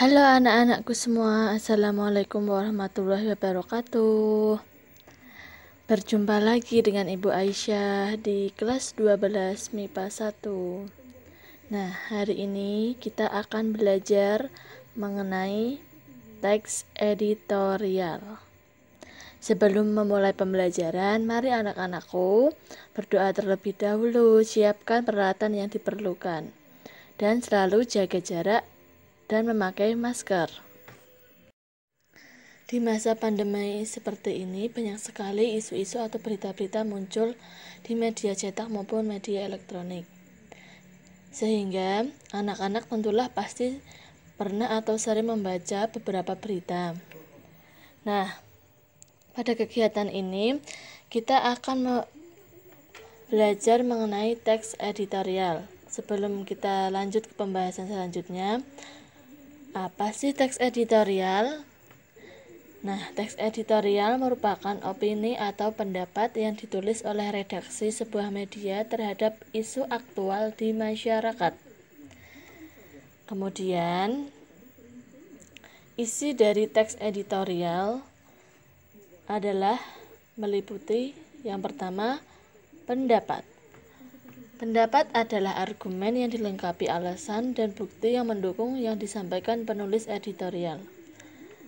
Halo anak-anakku semua, Assalamualaikum warahmatullahi wabarakatuh Berjumpa lagi dengan Ibu Aisyah di kelas 12 MIPA 1 Nah, hari ini kita akan belajar mengenai teks editorial Sebelum memulai pembelajaran, mari anak-anakku berdoa terlebih dahulu Siapkan peralatan yang diperlukan dan selalu jaga jarak dan memakai masker. Di masa pandemi seperti ini, banyak sekali isu-isu atau berita-berita muncul di media cetak maupun media elektronik. Sehingga anak-anak tentulah pasti pernah atau sering membaca beberapa berita. Nah, pada kegiatan ini kita akan belajar mengenai teks editorial. Sebelum kita lanjut ke pembahasan selanjutnya, apa sih teks editorial? Nah, teks editorial merupakan opini atau pendapat yang ditulis oleh redaksi sebuah media terhadap isu aktual di masyarakat. Kemudian, isi dari teks editorial adalah meliputi yang pertama pendapat Pendapat adalah argumen yang dilengkapi alasan dan bukti yang mendukung yang disampaikan penulis editorial.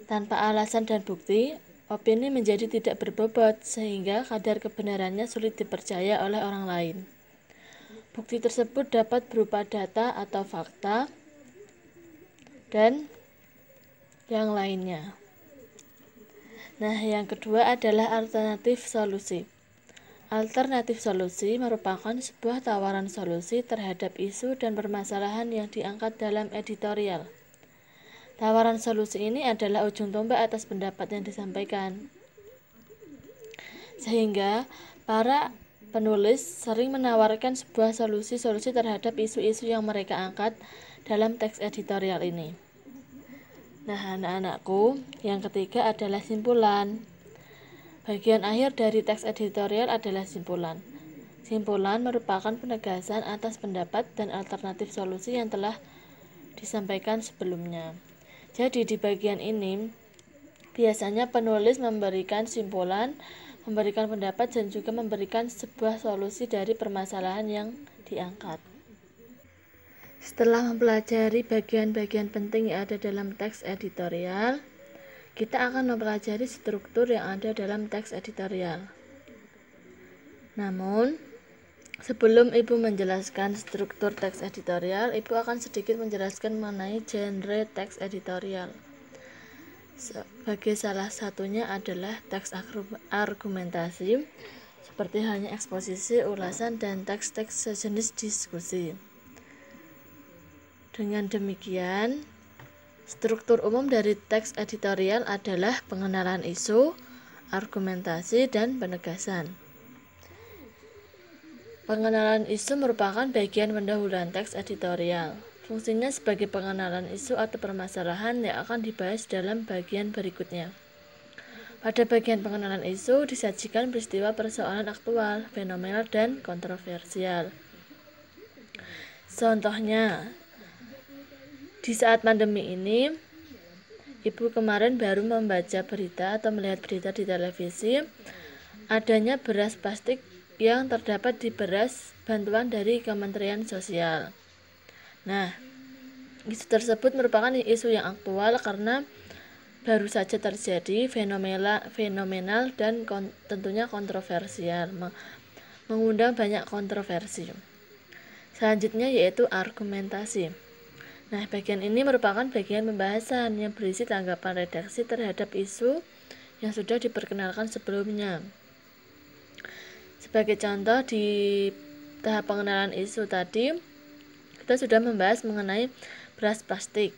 Tanpa alasan dan bukti, opini menjadi tidak berbobot sehingga kadar kebenarannya sulit dipercaya oleh orang lain. Bukti tersebut dapat berupa data atau fakta dan yang lainnya. Nah, yang kedua adalah alternatif solusi. Alternatif solusi merupakan sebuah tawaran solusi terhadap isu dan permasalahan yang diangkat dalam editorial. Tawaran solusi ini adalah ujung tombak atas pendapat yang disampaikan. Sehingga para penulis sering menawarkan sebuah solusi-solusi terhadap isu-isu yang mereka angkat dalam teks editorial ini. Nah, anak-anakku, yang ketiga adalah simpulan. Bagian akhir dari teks editorial adalah simpulan. Simpulan merupakan penegasan atas pendapat dan alternatif solusi yang telah disampaikan sebelumnya. Jadi di bagian ini biasanya penulis memberikan simpulan, memberikan pendapat dan juga memberikan sebuah solusi dari permasalahan yang diangkat. Setelah mempelajari bagian-bagian penting yang ada dalam teks editorial, kita akan mempelajari struktur yang ada dalam teks editorial. Namun, sebelum Ibu menjelaskan struktur teks editorial, Ibu akan sedikit menjelaskan mengenai genre teks editorial. Sebagai salah satunya adalah teks argumentasi, seperti halnya eksposisi, ulasan, dan teks-teks sejenis diskusi. Dengan demikian, Struktur umum dari teks editorial adalah pengenalan isu, argumentasi, dan penegasan. Pengenalan isu merupakan bagian pendahuluan teks editorial. Fungsinya sebagai pengenalan isu atau permasalahan yang akan dibahas dalam bagian berikutnya. Pada bagian pengenalan isu disajikan peristiwa persoalan aktual, fenomenal, dan kontroversial. Contohnya, di saat pandemi ini, ibu kemarin baru membaca berita atau melihat berita di televisi adanya beras plastik yang terdapat di beras bantuan dari Kementerian Sosial. Nah, isu tersebut merupakan isu yang aktual karena baru saja terjadi fenomena fenomenal dan kon, tentunya kontroversial mengundang banyak kontroversi. Selanjutnya yaitu argumentasi. Nah, bagian ini merupakan bagian pembahasan yang berisi tanggapan redaksi terhadap isu yang sudah diperkenalkan sebelumnya. Sebagai contoh di tahap pengenalan isu tadi, kita sudah membahas mengenai beras plastik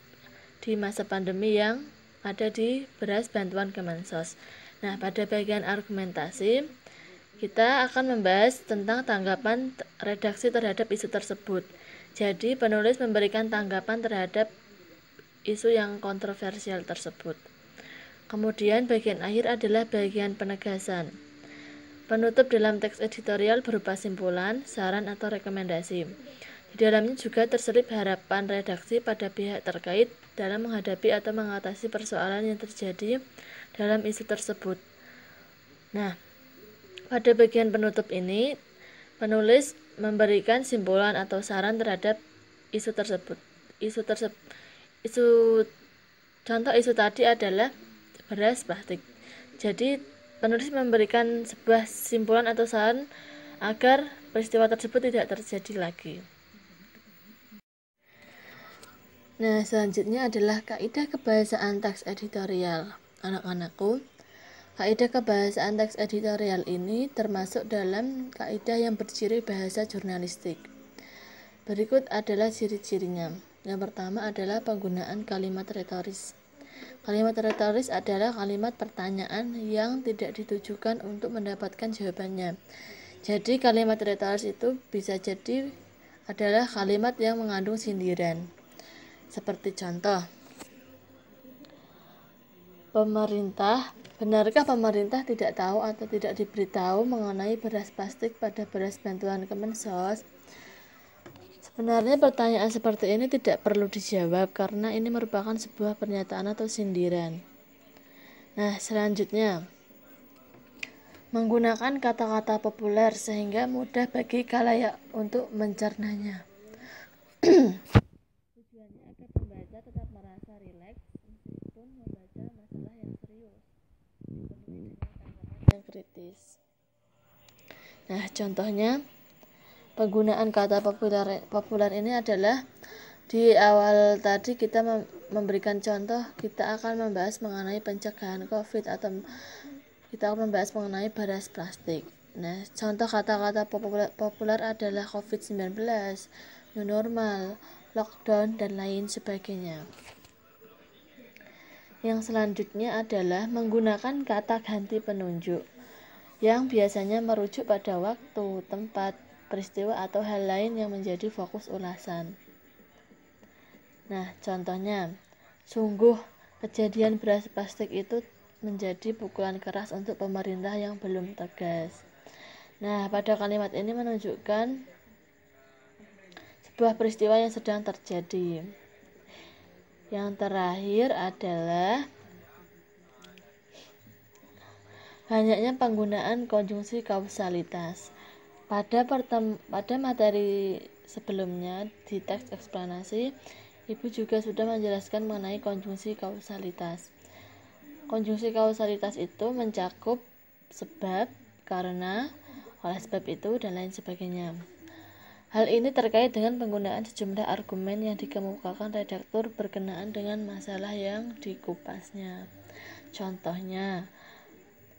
di masa pandemi yang ada di beras bantuan Kemensos. Nah, pada bagian argumentasi, kita akan membahas tentang tanggapan redaksi terhadap isu tersebut. Jadi, penulis memberikan tanggapan terhadap isu yang kontroversial tersebut. Kemudian, bagian akhir adalah bagian penegasan. Penutup dalam teks editorial berupa simpulan, saran, atau rekomendasi. Di dalamnya juga terselip harapan redaksi pada pihak terkait dalam menghadapi atau mengatasi persoalan yang terjadi dalam isu tersebut. Nah, pada bagian penutup ini, penulis memberikan simpulan atau saran terhadap isu tersebut. Isu tersebut isu contoh isu tadi adalah beras plastik. Jadi penulis memberikan sebuah simpulan atau saran agar peristiwa tersebut tidak terjadi lagi. Nah, selanjutnya adalah kaidah kebahasaan teks editorial. Anak-anakku, Kaidah kebahasaan teks editorial ini termasuk dalam kaidah yang berciri bahasa jurnalistik. Berikut adalah ciri-cirinya. Yang pertama adalah penggunaan kalimat retoris. Kalimat retoris adalah kalimat pertanyaan yang tidak ditujukan untuk mendapatkan jawabannya. Jadi kalimat retoris itu bisa jadi adalah kalimat yang mengandung sindiran. Seperti contoh, Pemerintah, benarkah pemerintah tidak tahu atau tidak diberitahu mengenai beras plastik pada beras bantuan Kemensos? Sebenarnya pertanyaan seperti ini tidak perlu dijawab karena ini merupakan sebuah pernyataan atau sindiran. Nah, selanjutnya menggunakan kata-kata populer sehingga mudah bagi kalayak untuk mencernanya. Tujuannya agar pembaca tetap merasa rileks kritis. Nah, contohnya penggunaan kata populer populer ini adalah di awal tadi kita memberikan contoh kita akan membahas mengenai pencegahan COVID atau kita akan membahas mengenai beras plastik. Nah, contoh kata-kata populer, populer adalah COVID-19, new normal, lockdown dan lain sebagainya. Yang selanjutnya adalah menggunakan kata ganti penunjuk yang biasanya merujuk pada waktu, tempat, peristiwa atau hal lain yang menjadi fokus ulasan. Nah, contohnya, sungguh kejadian beras plastik itu menjadi pukulan keras untuk pemerintah yang belum tegas. Nah, pada kalimat ini menunjukkan sebuah peristiwa yang sedang terjadi. Yang terakhir adalah banyaknya penggunaan konjungsi kausalitas. Pada, pada materi sebelumnya di teks eksplanasi, Ibu juga sudah menjelaskan mengenai konjungsi kausalitas. Konjungsi kausalitas itu mencakup sebab, karena, oleh sebab itu, dan lain sebagainya. Hal ini terkait dengan penggunaan sejumlah argumen yang dikemukakan redaktur berkenaan dengan masalah yang dikupasnya. Contohnya,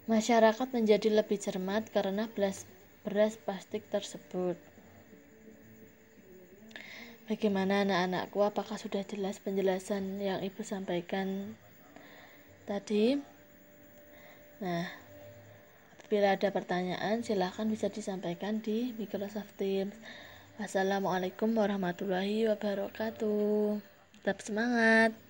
Masyarakat menjadi lebih cermat karena beras, beras plastik tersebut. Bagaimana anak-anakku? Apakah sudah jelas penjelasan yang Ibu sampaikan tadi? Nah, apabila ada pertanyaan, silahkan bisa disampaikan di Microsoft Teams. Wassalamualaikum warahmatullahi wabarakatuh. Tetap semangat.